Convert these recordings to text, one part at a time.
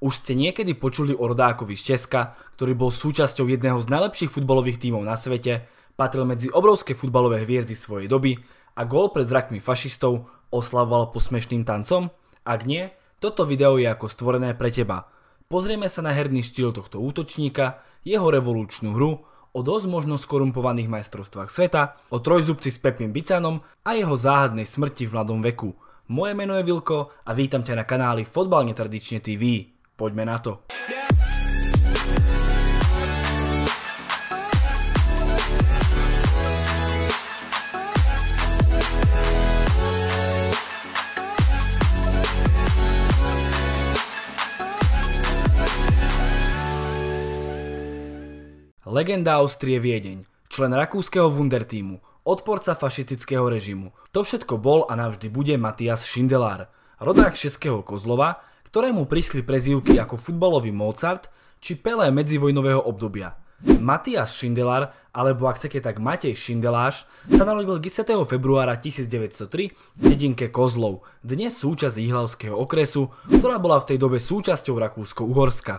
Už ste niekedy počuli o rodákovi z Česka, ktorý bol súčasťou jedného z najlepších futbalových tímov na svete, patril medzi obrovské futbalové hviezdy svojej doby a gól pred zrakmi fašistov oslavoval posmešným tancom? Ak nie, toto video je ako stvorené pre teba. Pozrieme sa na herný štýl tohto útočníka, jeho revolučnú hru, o dosť možno skorumpovaných majstrovstvách sveta, o trojzubci s Pepim Bicanom a jeho záhadnej smrti v mladom veku. Moje meno je Vilko a vítam ťa na kanáli Fotbal netradične TV. Poďme na to. Legenda Austrie Viedeň, člen rakúskeho Wundertímu, odporca fašistického režimu. To všetko bol a navždy bude Matias Schindelár. rodák českého Kozlova, ktorému prišli prezývky ako futbalový Mozart či Pelé medzivojnového obdobia. Matias Šindelár, alebo ak chcete tak Matej Šindeláš, sa narodil 10. februára 1903 v dedinke Kozlov, dnes súčasť Jihlavského okresu, ktorá bola v tej dobe súčasťou Rakúsko-Uhorska.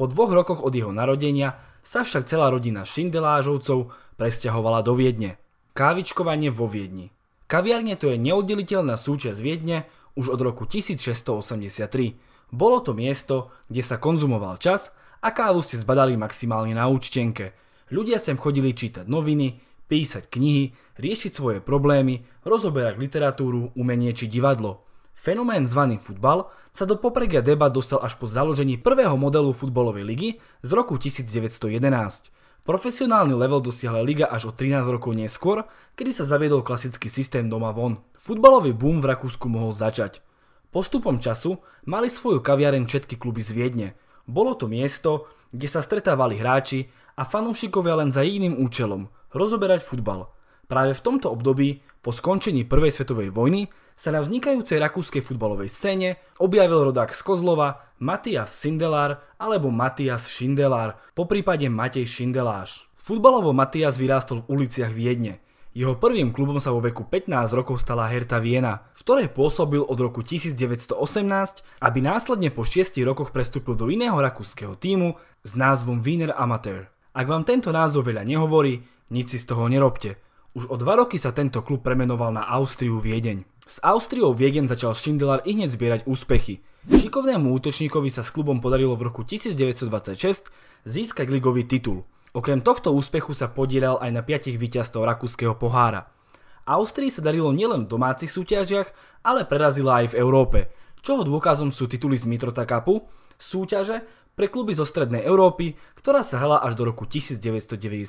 Po dvoch rokoch od jeho narodenia sa však celá rodina Šindelážovcov presťahovala do Viedne. Kávičkovanie vo Viedni. Kaviarne to je neoddeliteľná súčasť Viedne, už od roku 1683. Bolo to miesto, kde sa konzumoval čas a kávu ste zbadali maximálne na účtenke. Ľudia sem chodili čítať noviny, písať knihy, riešiť svoje problémy, rozoberať literatúru, umenie či divadlo. Fenomén zvaný futbal sa do popregia debat dostal až po založení prvého modelu futbolovej ligy z roku 1911. Profesionálny level dosiahla liga až o 13 rokov neskôr, kedy sa zaviedol klasický systém doma von. Futbalový boom v Rakúsku mohol začať. Postupom času mali svoju kaviareň všetky kluby z Viedne. Bolo to miesto, kde sa stretávali hráči a fanúšikovia len za iným účelom – rozoberať futbal – Práve v tomto období, po skončení Prvej svetovej vojny, sa na vznikajúcej rakúskej futbalovej scéne objavil rodák z Kozlova Matias Sindelár alebo Matias Šindelár, po prípade Matej Šindeláš. Futbalovo Matias vyrástol v uliciach Viedne. Jeho prvým klubom sa vo veku 15 rokov stala Herta Viena, v ktorej pôsobil od roku 1918, aby následne po 6 rokoch prestúpil do iného rakúskeho týmu s názvom Wiener Amateur. Ak vám tento názov veľa nehovorí, nič si z toho nerobte. Už o dva roky sa tento klub premenoval na Austriu Viedeň. S Austriou Viedeň začal Schindler i hneď zbierať úspechy. Šikovnému útočníkovi sa s klubom podarilo v roku 1926 získať ligový titul. Okrem tohto úspechu sa podielal aj na piatich víťazstv rakúskeho pohára. Austrii sa darilo nielen v domácich súťažiach, ale prerazila aj v Európe, čoho dôkazom sú tituly z Mitrota Cupu, súťaže pre kluby zo Strednej Európy, ktorá sa hrala až do roku 1992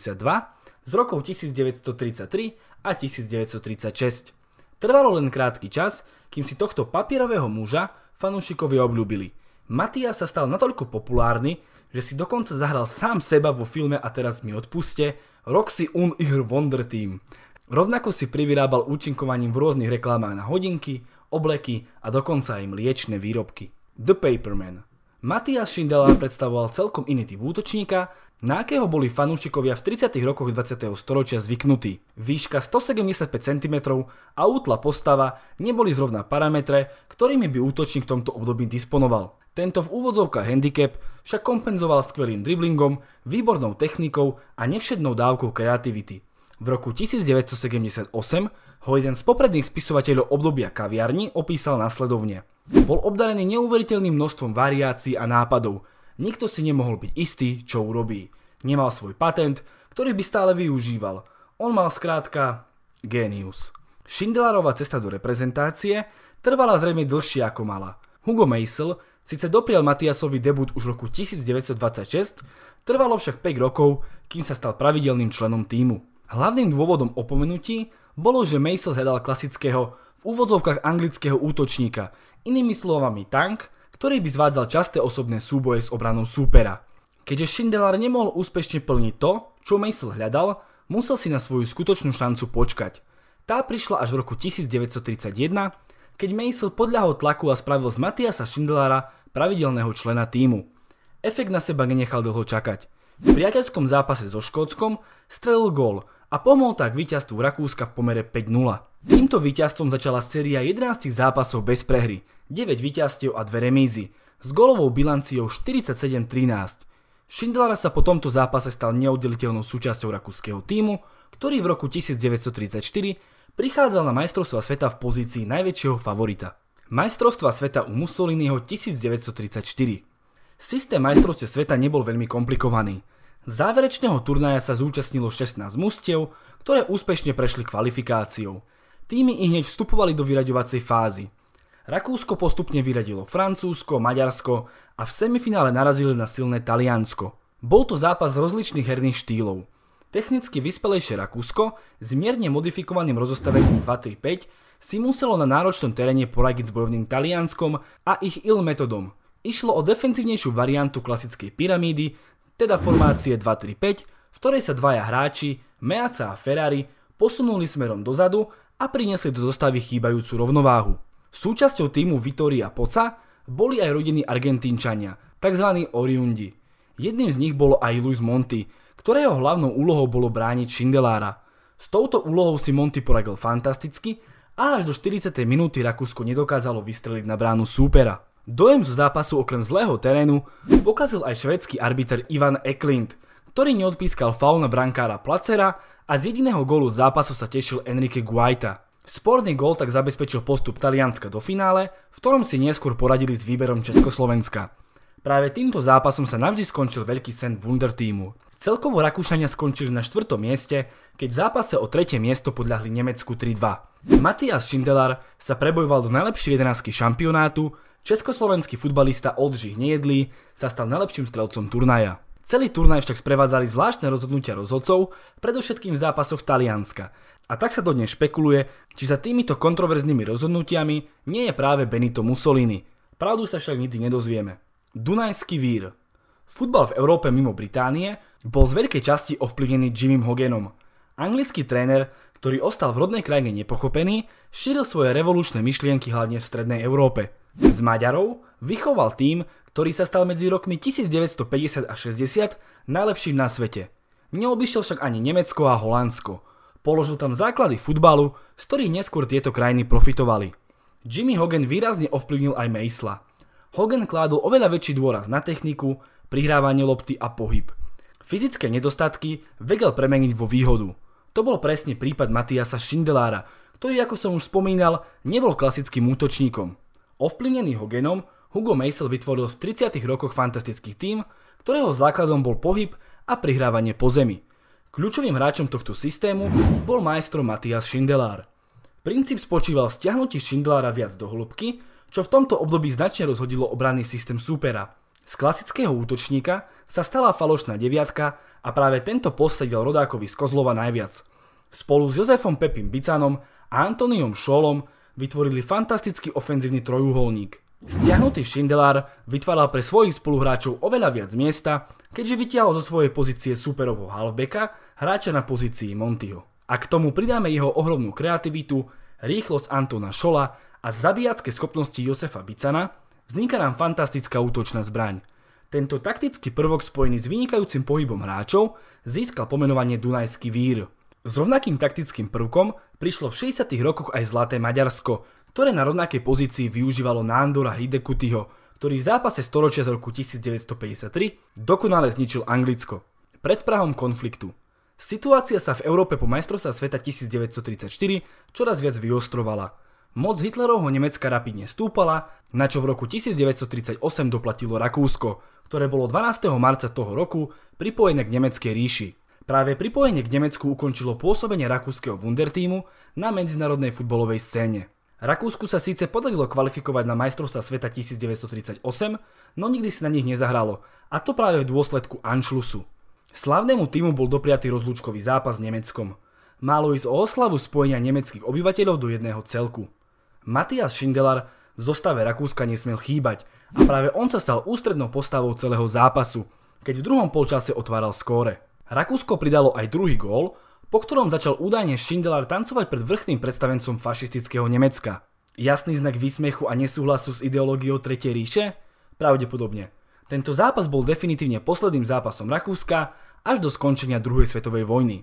z rokov 1933 a 1936. Trvalo len krátky čas, kým si tohto papierového muža fanúšikovi obľúbili. Matia sa stal natoľko populárny, že si dokonca zahral sám seba vo filme a teraz mi odpuste Roxy Un Ihr Wonder Team. Rovnako si privyrábal účinkovaním v rôznych reklamách na hodinky, obleky a dokonca aj mliečne výrobky. The Paperman Matias Schindler predstavoval celkom iný typ útočníka, na akého boli fanúšikovia v 30. rokoch 20. storočia zvyknutí. Výška 175 cm a útla postava neboli zrovna parametre, ktorými by útočník v tomto období disponoval. Tento v úvodzovkách handicap však kompenzoval skvelým driblingom, výbornou technikou a nevšednou dávkou kreativity. V roku 1978 ho jeden z popredných spisovateľov obdobia kaviarni opísal nasledovne. Bol obdarený neuveriteľným množstvom variácií a nápadov, Nikto si nemohol byť istý, čo urobí. Nemal svoj patent, ktorý by stále využíval. On mal skrátka genius. Schindlerová cesta do reprezentácie trvala zrejme dlhšie ako mala. Hugo Meisel síce doprial Matiasovi debut už v roku 1926, trvalo však 5 rokov, kým sa stal pravidelným členom týmu. Hlavným dôvodom opomenutí bolo, že Meisel hľadal klasického v úvodzovkách anglického útočníka, inými slovami tank, ktorý by zvádzal časté osobné súboje s obranou súpera. Keďže Schindler nemohol úspešne plniť to, čo Maisel hľadal, musel si na svoju skutočnú šancu počkať. Tá prišla až v roku 1931, keď Maisel podľahol tlaku a spravil z Matiasa Schindlera pravidelného člena týmu. Efekt na seba nenechal dlho čakať. V priateľskom zápase so Škótskom strelil gól, a pomohol tak víťazstvu Rakúska v pomere 5-0. Týmto víťazstvom začala séria 11 zápasov bez prehry, 9 víťazstiev a 2 remízy, s golovou bilanciou 47-13. Schindler sa po tomto zápase stal neoddeliteľnou súčasťou rakúskeho týmu, ktorý v roku 1934 prichádzal na majstrovstva sveta v pozícii najväčšieho favorita. Majstrovstva sveta u Mussoliniho 1934. Systém majstrovstve sveta nebol veľmi komplikovaný. Záverečného turnaja sa zúčastnilo 16 mustiev, ktoré úspešne prešli kvalifikáciou. Týmy i hneď vstupovali do vyraďovacej fázy. Rakúsko postupne vyradilo Francúzsko, Maďarsko a v semifinále narazili na silné Taliansko. Bol to zápas rozličných herných štýlov. Technicky vyspelejšie Rakúsko s mierne modifikovaným rozostavením 2-3-5 si muselo na náročnom teréne poradiť s bojovným Talianskom a ich ill metodom, Išlo o defensívnejšiu variantu klasickej pyramídy teda formácie 2-3-5, v ktorej sa dvaja hráči, Meaca a Ferrari, posunuli smerom dozadu a priniesli do zostavy chýbajúcu rovnováhu. Súčasťou týmu Vitoria Poca boli aj rodiny Argentínčania, tzv. Oriundi. Jedným z nich bolo aj Luis Monti, ktorého hlavnou úlohou bolo brániť Šindelára. S touto úlohou si Monti poradil fantasticky a až do 40. minúty Rakúsko nedokázalo vystreliť na bránu súpera. Dojem zo zápasu okrem zlého terénu pokazil aj švedský arbiter Ivan Eklint, ktorý neodpískal faul na brankára Placera a z jediného gólu zápasu sa tešil Enrique Guaita. Sporný gól tak zabezpečil postup Talianska do finále, v ktorom si neskôr poradili s výberom Československa. Práve týmto zápasom sa navždy skončil veľký sen Wunder týmu. Celkovo Rakúšania skončili na 4. mieste, keď v zápase o tretie miesto podľahli Nemecku 3-2. Matias Schindelar sa prebojoval do najlepšej jedenásky šampionátu, československý futbalista Oldřich Nejedlý sa stal najlepším strelcom turnaja. Celý turnaj však sprevádzali zvláštne rozhodnutia rozhodcov, predovšetkým v zápasoch Talianska. A tak sa dodnes špekuluje, či za týmito kontroverznými rozhodnutiami nie je práve Benito Mussolini. Pravdu sa však nikdy nedozvieme. Dunajský vír Futbal v Európe mimo Británie bol z veľkej časti ovplyvnený Jimmym Hoganom. Anglický tréner, ktorý ostal v rodnej krajine nepochopený, šíril svoje revolučné myšlienky hlavne v strednej Európe. Z Maďarov vychoval tým, ktorý sa stal medzi rokmi 1950 a 60 najlepším na svete. Neobyšiel však ani Nemecko a Holandsko. Položil tam základy futbalu, z ktorých neskôr tieto krajiny profitovali. Jimmy Hogan výrazne ovplyvnil aj Mejsla. Hogan kládol oveľa väčší dôraz na techniku, prihrávanie lopty a pohyb. Fyzické nedostatky vedel premeniť vo výhodu. To bol presne prípad Matiasa Šindelára, ktorý, ako som už spomínal, nebol klasickým útočníkom. Ovplyvnený ho genom, Hugo Meisel vytvoril v 30. rokoch fantastický tým, ktorého základom bol pohyb a prihrávanie po zemi. Kľúčovým hráčom tohto systému bol majstro Matias Šindelár. Princíp spočíval v stiahnutí Šindelára viac do hĺbky, čo v tomto období značne rozhodilo obranný systém súpera – z klasického útočníka sa stala falošná deviatka a práve tento posedel rodákovi z Kozlova najviac. Spolu s Jozefom Pepim Bicanom a Antoniom Šolom vytvorili fantastický ofenzívny trojuholník. Stiahnutý Šindelár vytváral pre svojich spoluhráčov oveľa viac miesta, keďže vytiahol zo svojej pozície superovho halfbacka hráča na pozícii Montyho. A k tomu pridáme jeho ohromnú kreativitu, rýchlosť Antona Šola a zabijacké schopnosti Josefa Bicana, vzniká nám fantastická útočná zbraň. Tento taktický prvok spojený s vynikajúcim pohybom hráčov získal pomenovanie Dunajský vír. S rovnakým taktickým prvkom prišlo v 60. rokoch aj Zlaté Maďarsko, ktoré na rovnakej pozícii využívalo Nándora Hidekutiho, ktorý v zápase storočia z roku 1953 dokonale zničil Anglicko. Pred Prahom konfliktu. Situácia sa v Európe po majstrovstve sveta 1934 čoraz viac vyostrovala. Moc Hitlerovho Nemecka rapidne stúpala, na čo v roku 1938 doplatilo Rakúsko, ktoré bolo 12. marca toho roku pripojené k Nemeckej ríši. Práve pripojenie k Nemecku ukončilo pôsobenie rakúskeho Wundertímu na medzinárodnej futbolovej scéne. Rakúsku sa síce podarilo kvalifikovať na majstrovstva sveta 1938, no nikdy si na nich nezahralo, a to práve v dôsledku Anschlussu. Slavnému týmu bol dopriatý rozlúčkový zápas s Nemeckom. Málo ísť o oslavu spojenia nemeckých obyvateľov do jedného celku. Matias Šindelar v zostave Rakúska nesmiel chýbať a práve on sa stal ústrednou postavou celého zápasu, keď v druhom polčase otváral skóre. Rakúsko pridalo aj druhý gól, po ktorom začal údajne Šindelar tancovať pred vrchným predstavencom fašistického Nemecka. Jasný znak výsmechu a nesúhlasu s ideológiou Tretej ríše? Pravdepodobne. Tento zápas bol definitívne posledným zápasom Rakúska až do skončenia druhej svetovej vojny.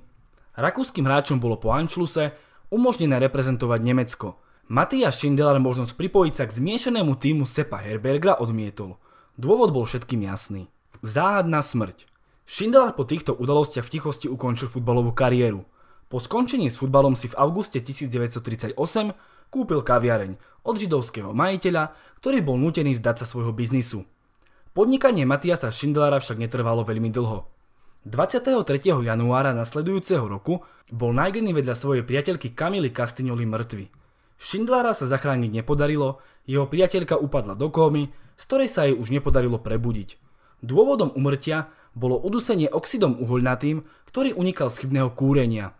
Rakúskym hráčom bolo po Anschlusse umožnené reprezentovať Nemecko – Matias Schindler možnosť pripojiť sa k zmiešanému týmu Sepa Herberga odmietol. Dôvod bol všetkým jasný. Záhadná smrť. Schindler po týchto udalostiach v tichosti ukončil futbalovú kariéru. Po skončení s futbalom si v auguste 1938 kúpil kaviareň od židovského majiteľa, ktorý bol nutený vzdať sa svojho biznisu. Podnikanie Matiasa Šindelara však netrvalo veľmi dlho. 23. januára nasledujúceho roku bol nájdený vedľa svojej priateľky Kamily Castignoli mŕtvy. Šindlára sa zachrániť nepodarilo, jeho priateľka upadla do kómy, z ktorej sa jej už nepodarilo prebudiť. Dôvodom umrtia bolo udusenie oxidom uhoľnatým, ktorý unikal z chybného kúrenia.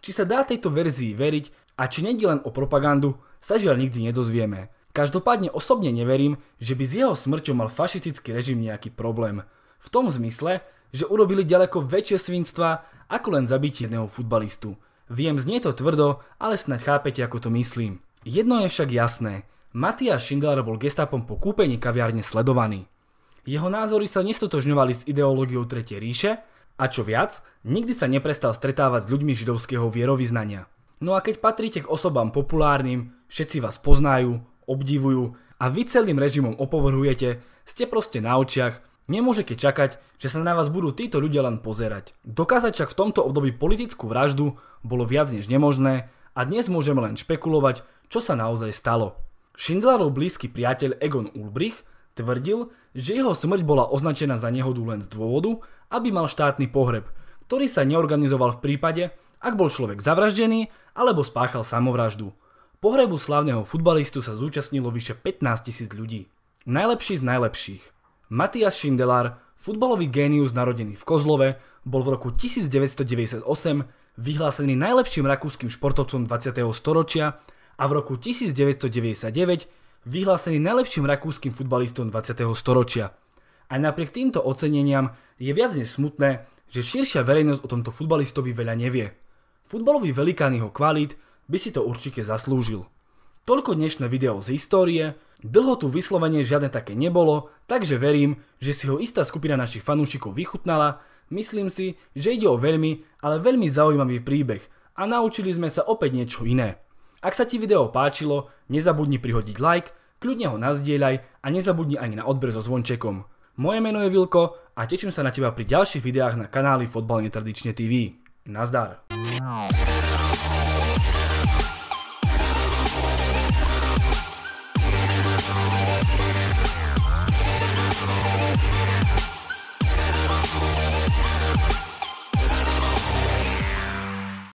Či sa dá tejto verzii veriť a či nejde len o propagandu, sa žiaľ nikdy nedozvieme. Každopádne osobne neverím, že by s jeho smrťou mal fašistický režim nejaký problém. V tom zmysle, že urobili ďaleko väčšie svinstva ako len zabitie jedného futbalistu. Viem, znie to tvrdo, ale snad chápete, ako to myslím. Jedno je však jasné. Matias Schindler bol gestapom po kúpení kaviárne sledovaný. Jeho názory sa nestotožňovali s ideológiou Tretej ríše a čo viac, nikdy sa neprestal stretávať s ľuďmi židovského vierovýznania. No a keď patríte k osobám populárnym, všetci vás poznajú, obdivujú a vy celým režimom opovrhujete, ste proste na očiach Nemôžete čakať, že sa na vás budú títo ľudia len pozerať. Dokázať však v tomto období politickú vraždu bolo viac než nemožné a dnes môžeme len špekulovať, čo sa naozaj stalo. Schindlerov blízky priateľ Egon Ulbrich tvrdil, že jeho smrť bola označená za nehodu len z dôvodu, aby mal štátny pohreb, ktorý sa neorganizoval v prípade, ak bol človek zavraždený alebo spáchal samovraždu. Pohrebu slavného futbalistu sa zúčastnilo vyše 15 tisíc ľudí. Najlepší z najlepších. Matias Šindelár, futbalový génius narodený v Kozlove, bol v roku 1998 vyhlásený najlepším rakúskym športovcom 20. storočia a v roku 1999 vyhlásený najlepším rakúskym futbalistom 20. storočia. A napriek týmto oceneniam je viac než smutné, že širšia verejnosť o tomto futbalistovi veľa nevie. Futbalový velikán jeho kvalít by si to určite zaslúžil. Toľko dnešné video z histórie, dlho tu vyslovene žiadne také nebolo, takže verím, že si ho istá skupina našich fanúšikov vychutnala, myslím si, že ide o veľmi, ale veľmi zaujímavý príbeh a naučili sme sa opäť niečo iné. Ak sa ti video páčilo, nezabudni prihodiť like, kľudne ho nazdieľaj a nezabudni ani na odber so zvončekom. Moje meno je Vilko a teším sa na teba pri ďalších videách na kanáli Fotbal netradične TV. Nazdar.